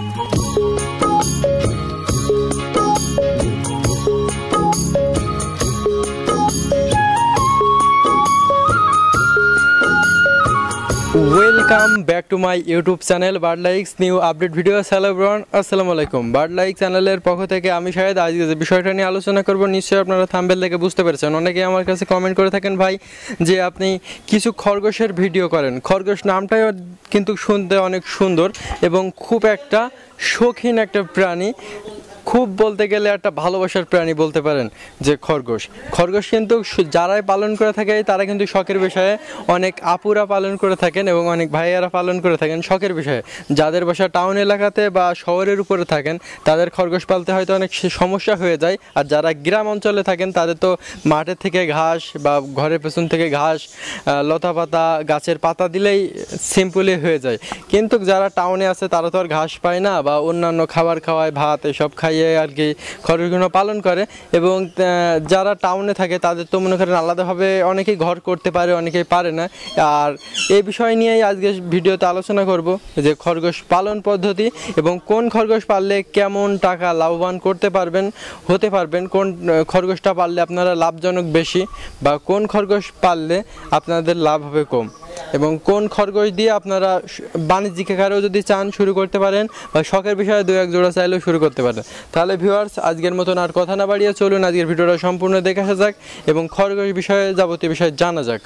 Thank you. Welcome back to my YouTube channel bird likes new update video hello ব্রন আসসালামু আলাইকুম bird like চ্যানেলের পক্ষ থেকে আমি শাহেদ আজকে যে বিষয়টা নিয়ে আলোচনা করব নিশ্চয়ই আপনারা থাম্বেল থেকে বুঝতে পেরেছেন অনেকেই আমার কাছে কমেন্ট করে থাকেন ভাই যে আপনি কিছু খরগোশের ভিডিও করেন খরগোশ নামটাই কিন্তু শুনতে অনেক সুন্দর এবং খুব একটা শৌখিন একটা প্রাণী খুব বলতে গেলে একটা ভালোবাসার প্রাণী বলতে পারেন যে খরগোশ খরগোশ কিন্তু যারাই পালন করে থাকে তারা কিন্তু শখের বিষয়ে অনেক আপুরা পালন করে থাকেন এবং অনেক ভাইয়ারা পালন করে থাকেন শখের বিষয়ে যাদের বাসা টাউন এলাকাতে বা শহরের উপরে থাকেন তাদের খরগোশ পালতে হয়তো অনেক সমস্যা হয়ে যায় আর যারা গ্রাম অঞ্চলে থাকেন তাদের তো মাঠের থেকে ঘাস বা ঘরের পেছন থেকে ঘাস লতা পাতা গাছের পাতা দিলেই সিম্পলি হয়ে যায় কিন্তু যারা টাউনে আছে তারা তো আর ঘাস পায় না বা অন্যান্য খাবার খাওয়ায় ভাত এসব খাই ইয়ে আর কি খরচগুলো পালন করে এবং যারা টাউনে থাকে তাদের তো মনে করেন আলাদাভাবে অনেকেই ঘর করতে পারে অনেকেই পারে না আর এই বিষয় নিয়েই আজকে ভিডিওতে আলোচনা করব যে খরগোশ পালন পদ্ধতি এবং কোন খরগোশ পাললে কেমন টাকা লাভবান করতে পারবেন হতে পারবেন কোন খরগোশটা পাললে আপনারা লাভজনক বেশি বা কোন খরগোশ পাললে আপনাদের লাভ হবে কম এবং কোন খরগোশ দিয়ে আপনারা বাণিজ্যিক আকারেও যদি চান শুরু করতে পারেন বা শখের বিষয়ে দু এক জোড়া চাইলেও শুরু করতে পারেন তাহলে ভিউয়ার্স আজকের মতন আর কথা না বাড়িয়ে চলুন আজকের ভিডিওটা সম্পূর্ণ দেখে আসা যাক এবং খরগোশ বিষয়ে যাবতীয় বিষয়ে জানা যাক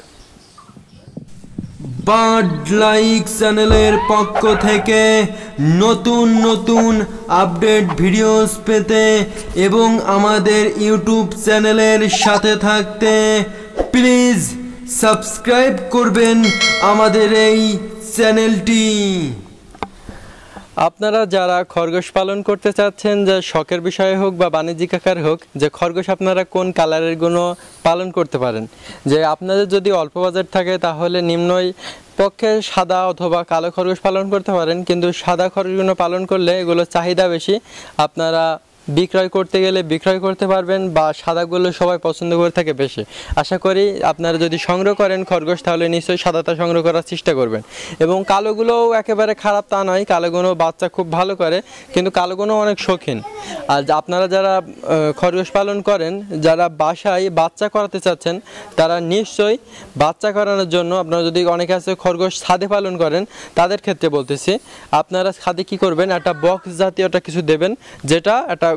বার্ড লাইক চ্যানেলের পক্ষ থেকে নতুন নতুন আপডেট ভিডিওস পেতে এবং আমাদের ইউটিউব চ্যানেলের সাথে থাকতে প্লিজ সাবস্ক্রাইব করবেন আমাদের এই চ্যানেলটি আপনারা যারা খরগোশ পালন করতে চাচ্ছেন যে শখের বিষয়ে হোক বা বাণিজ্যিক আকার হোক যে খরগোশ আপনারা কোন কালারের গুলো পালন করতে পারেন যে আপনাদের যদি অল্প বাজার থাকে তাহলে নিম্নই পক্ষে সাদা অথবা কালো খরগোশ পালন করতে পারেন কিন্তু সাদা খরগোশগুলো পালন করলে এগুলো চাহিদা বেশি আপনারা বিক্রয় করতে গেলে বিক্রয় করতে পারবেন বা সাদাগুলো সবাই পছন্দ করে থাকে বেশি আশা করি আপনারা যদি সংগ্রহ করেন খরগোশ তাহলে নিশ্চয়ই সাদাটা সংগ্রহ করার চেষ্টা করবেন এবং কালোগুলোও একেবারে খারাপ তা নয় কালোগুলো বাচ্চা খুব ভালো করে কিন্তু কালোগুলো অনেক শৌখিন আর আপনারা যারা খরগোশ পালন করেন যারা বাসায় বাচ্চা করাতে চাচ্ছেন তারা নিশ্চয়ই বাচ্চা করানোর জন্য আপনারা যদি অনেকে আছে খরগোশ ছাদে পালন করেন তাদের ক্ষেত্রে বলতেছি আপনারা ছাদে কি করবেন একটা বক্স জাতীয় একটা কিছু দেবেন যেটা একটা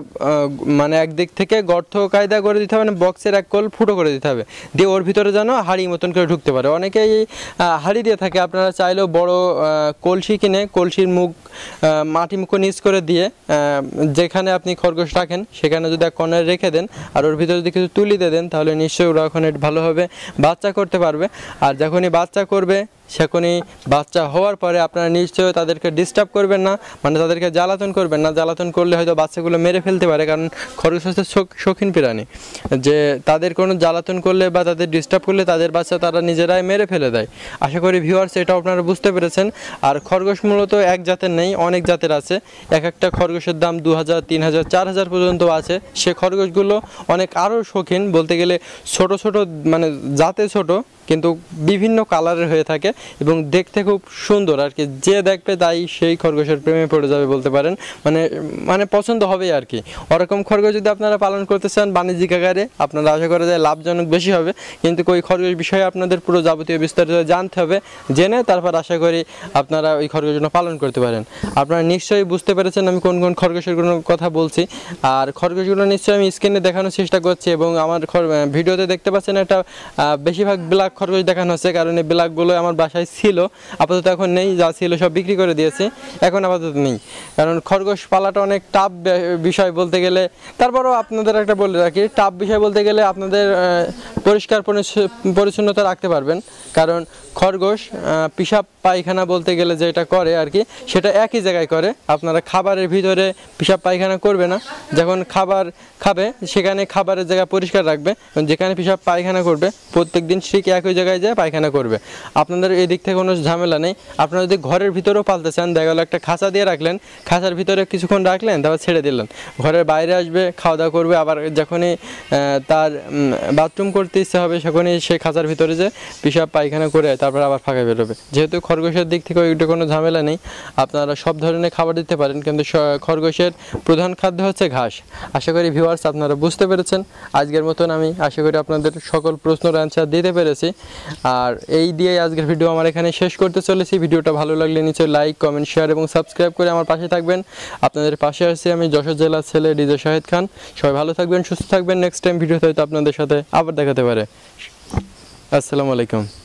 মানে একদিক থেকে গর্ত কায়দা করে দিতে হবে মানে বক্সের এক কোল ফুটো করে দিতে হবে দিয়ে ওর ভিতরে যেন হাড়ি মতন করে ঢুকতে পারে অনেকেই হাড়ি দিয়ে থাকে আপনারা চাইলেও বড় কলসি কিনে কলসির মুখ মাটি মুখ নিচ করে দিয়ে যেখানে আপনি খরগোশ রাখেন সেখানে যদি এক কর্নারে রেখে দেন আর ওর ভিতরে যদি কিছু তুলি দিয়ে দেন তাহলে নিশ্চয়ই ওরা ওখানে ভালোভাবে বাচ্চা করতে পারবে আর যখনই বাচ্চা করবে সেখানে বাচ্চা হওয়ার পরে আপনারা নিশ্চয়ই তাদেরকে ডিস্টার্ব করবেন না মানে তাদেরকে জ্বালাতন করবেন না জ্বালাতন করলে হয়তো বাচ্চাগুলো মেরে ফেলতে পারে কারণ খরগোশ হচ্ছে শৌখিন প্রাণী যে তাদের কোনো জ্বালাতন করলে বা তাদের ডিস্টার্ব করলে তাদের বাচ্চা তারা নিজেরাই মেরে ফেলে দেয় আশা করি ভিউয়ার্স এটা আপনারা বুঝতে পেরেছেন আর খরগোশ মূলত এক জাতের নেই অনেক জাতের আছে এক একটা খরগোশের দাম দু হাজার তিন হাজার চার হাজার পর্যন্ত আছে সে খরগোশগুলো অনেক আরও শৌখিন বলতে গেলে ছোট ছোট মানে জাতে ছোট কিন্তু বিভিন্ন কালারের হয়ে থাকে এবং দেখতে খুব সুন্দর আর কি যে দেখবে তাই সেই খরগোশের প্রেমে পড়ে যাবে বলতে পারেন মানে মানে পছন্দ হবেই আর কি ওরকম খরগোশ যদি আপনারা পালন করতে চান বাণিজ্যিক আকারে আপনারা আশা করা যায় লাভজনক বেশি হবে কিন্তু ওই খরগোশ বিষয়ে আপনাদের পুরো যাবতীয় বিস্তারিত জানতে হবে জেনে তারপর আশা করি আপনারা ওই খরগোশগুলো পালন করতে পারেন আপনারা নিশ্চয়ই বুঝতে পেরেছেন আমি কোন কোন খরগোশের কোনো কথা বলছি আর খরগোশগুলো নিশ্চয়ই আমি স্ক্রিনে দেখানোর চেষ্টা করছি এবং আমার ভিডিওতে দেখতে পাচ্ছেন একটা বেশিরভাগ ব্ল্যাক খরগোশ দেখানো হচ্ছে কারণ এই ব্ল্যাকগুলো আমার বাসায় ছিল আপাতত এখন নেই যা ছিল সব বিক্রি করে দিয়েছে এখন আপাতত নেই কারণ খরগোশ পালাটা অনেক টাফ বিষয় বলতে গেলে তারপরও আপনাদের একটা বলে রাখি টাফ বিষয় বলতে গেলে আপনাদের পরিষ্কার পরিচ্ছন্নতা রাখতে পারবেন কারণ খরগোশ পিসাব পায়খানা বলতে গেলে যেটা করে আর কি সেটা একই জায়গায় করে আপনারা খাবারের ভিতরে পিসাব পায়খানা করবে না যখন খাবার খাবে সেখানে খাবারের জায়গা পরিষ্কার রাখবে যেখানে পিসাব পায়খানা করবে প্রত্যেক দিন ঠিক এক একই জায়গায় যায় পায়খানা করবে আপনাদের এই দিক থেকে কোনো ঝামেলা নেই আপনারা যদি ঘরের ভিতরেও পালতে চান দেখা গেলো একটা খাঁচা দিয়ে রাখলেন খাঁচার ভিতরে কিছুক্ষণ রাখলেন তারপর ছেড়ে দিলেন ঘরের বাইরে আসবে খাওয়া দাওয়া করবে আবার যখনই তার বাথরুম করতে ইচ্ছে হবে সেখানে সে খাঁচার ভিতরে যে পিসাব পায়খানা করে তারপর আবার ফাঁকা বেরোবে যেহেতু খরগোশের দিক থেকে ওইটা কোনো ঝামেলা নেই আপনারা সব ধরনের খাবার দিতে পারেন কিন্তু খরগোশের প্রধান খাদ্য হচ্ছে ঘাস আশা করি ভিউয়ার্স আপনারা বুঝতে পেরেছেন আজকের মতন আমি আশা করি আপনাদের সকল প্রশ্নের অ্যান্সার দিতে পেরেছি আর এই দিয়ে আজকের ভিডিও আমার এখানে শেষ করতে চলেছি ভিডিওটা ভালো লাগলে নিচে লাইক কমেন্ট শেয়ার এবং সাবস্ক্রাইব করে আমার পাশে থাকবেন আপনাদের পাশে আসছি আমি যশোর জেলার ছেলে ডিজে শাহেদ খান সবাই ভালো থাকবেন সুস্থ থাকবেন নেক্সট টাইম ভিডিওতে হয়তো আপনাদের সাথে আবার দেখাতে পারে আসসালামু আলাইকুম